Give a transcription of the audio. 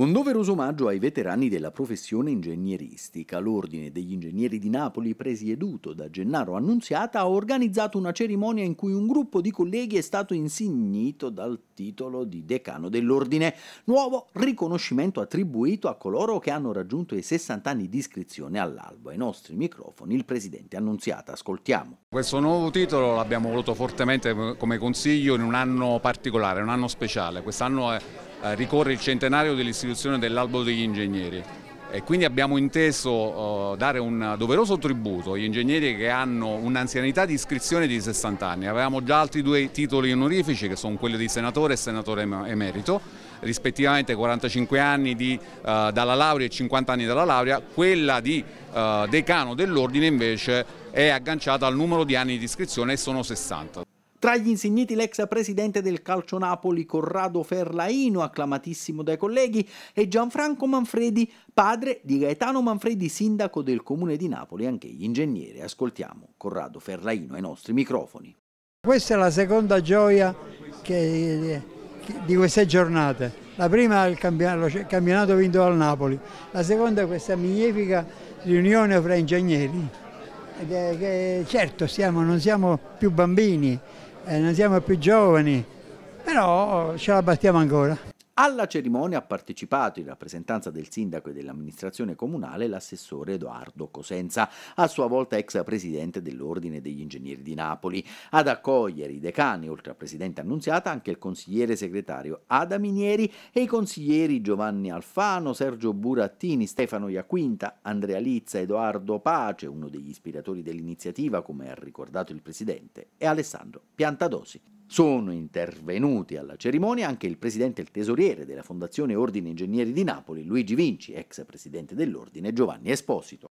Un doveroso omaggio ai veterani della professione ingegneristica. L'Ordine degli Ingegneri di Napoli, presieduto da Gennaro Annunziata, ha organizzato una cerimonia in cui un gruppo di colleghi è stato insignito dal titolo di decano dell'Ordine, nuovo riconoscimento attribuito a coloro che hanno raggiunto i 60 anni di iscrizione all'albo. Ai nostri microfoni il presidente Annunziata, ascoltiamo. Questo nuovo titolo l'abbiamo voluto fortemente come consiglio in un anno particolare, un anno speciale. Quest'anno è eh, ricorre il centenario dell'istituzione dell'albo degli ingegneri e quindi abbiamo inteso eh, dare un doveroso tributo agli ingegneri che hanno un'anzianità di iscrizione di 60 anni. Avevamo già altri due titoli onorifici che sono quelli di senatore e senatore emerito, rispettivamente 45 anni di, uh, dalla laurea e 50 anni dalla laurea, quella di uh, decano dell'ordine invece è agganciata al numero di anni di iscrizione e sono 60. Tra gli insigniti l'ex presidente del Calcio Napoli Corrado Ferlaino, acclamatissimo dai colleghi, e Gianfranco Manfredi, padre di Gaetano Manfredi, sindaco del comune di Napoli, anche gli ingegneri. Ascoltiamo Corrado Ferlaino ai nostri microfoni. Questa è la seconda gioia che, di queste giornate. La prima è il campionato vinto dal Napoli, la seconda è questa magnifica riunione fra ingegneri. che certo siamo, non siamo più bambini, eh, non siamo più giovani, però ce la battiamo ancora. Alla cerimonia ha partecipato in rappresentanza del sindaco e dell'amministrazione comunale l'assessore Edoardo Cosenza, a sua volta ex presidente dell'Ordine degli Ingegneri di Napoli. Ad accogliere i decani, oltre al presidente annunziata, anche il consigliere segretario Ada Minieri e i consiglieri Giovanni Alfano, Sergio Burattini, Stefano Iaquinta, Andrea Lizza, Edoardo Pace, uno degli ispiratori dell'iniziativa, come ha ricordato il presidente, e Alessandro Piantadosi. Sono intervenuti alla cerimonia anche il presidente e il tesoriere della Fondazione Ordine Ingegneri di Napoli, Luigi Vinci, ex presidente dell'Ordine, Giovanni Esposito.